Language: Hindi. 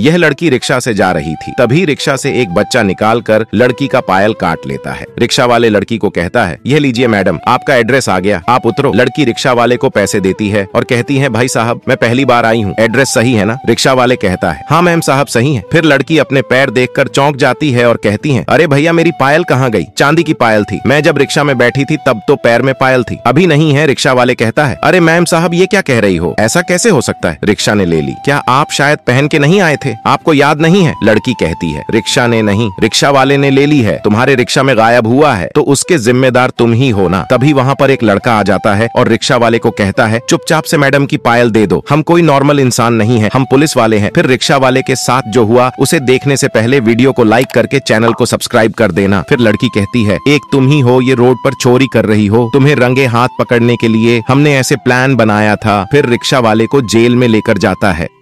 यह लड़की रिक्शा से जा रही थी तभी रिक्शा से एक बच्चा निकाल कर लड़की का पायल काट लेता है रिक्शा वाले लड़की को कहता है यह लीजिए मैडम आपका एड्रेस आ गया आप उतरो लड़की रिक्शा वाले को पैसे देती है और कहती है भाई साहब मैं पहली बार आई हूँ एड्रेस सही है ना रिक्शा वाले कहता है हाँ मैम साहब सही है फिर लड़की अपने पैर देख कर चौंक जाती है और कहती है अरे भैया मेरी पायल कहाँ गयी चांदी की पायल थी मैं जब रिक्शा में बैठी थी तब तो पैर में पायल थी अभी नहीं है रिक्शा वाले कहता है अरे मैम साहब ये क्या कह रही हो ऐसा कैसे हो सकता है रिक्शा ने ले ली क्या आप शायद पहन के नहीं आए थे थे आपको याद नहीं है लड़की कहती है रिक्शा ने नहीं रिक्शा वाले ने ले ली है तुम्हारे रिक्शा में गायब हुआ है तो उसके जिम्मेदार तुम ही हो ना तभी वहाँ पर एक लड़का आ जाता है और रिक्शा वाले को कहता है चुपचाप से मैडम की पायल दे दो हम कोई नॉर्मल इंसान नहीं है हम पुलिस वाले हैं फिर रिक्शा वाले के साथ जो हुआ उसे देखने से पहले वीडियो को लाइक करके चैनल को सब्सक्राइब कर देना फिर लड़की कहती है एक तुम ही हो ये रोड पर चोरी कर रही हो तुम्हें रंगे हाथ पकड़ने के लिए हमने ऐसे प्लान बनाया था फिर रिक्शा वाले को जेल में लेकर जाता है